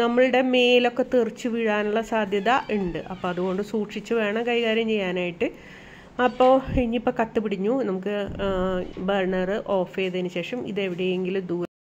നമ്മളുടെ മേലൊക്കെ തെറിച്ച് വീഴാനുള്ള സാധ്യത ഉണ്ട് അപ്പോൾ അതുകൊണ്ട് സൂക്ഷിച്ച് വേണം കൈകാര്യം ചെയ്യാനായിട്ട് അപ്പോൾ ഇനിയിപ്പോൾ കത്ത് പിടിഞ്ഞു നമുക്ക് ബർണർ ഓഫ് ചെയ്തതിന് ശേഷം ഇത് എവിടെയെങ്കിലും ദൂരെ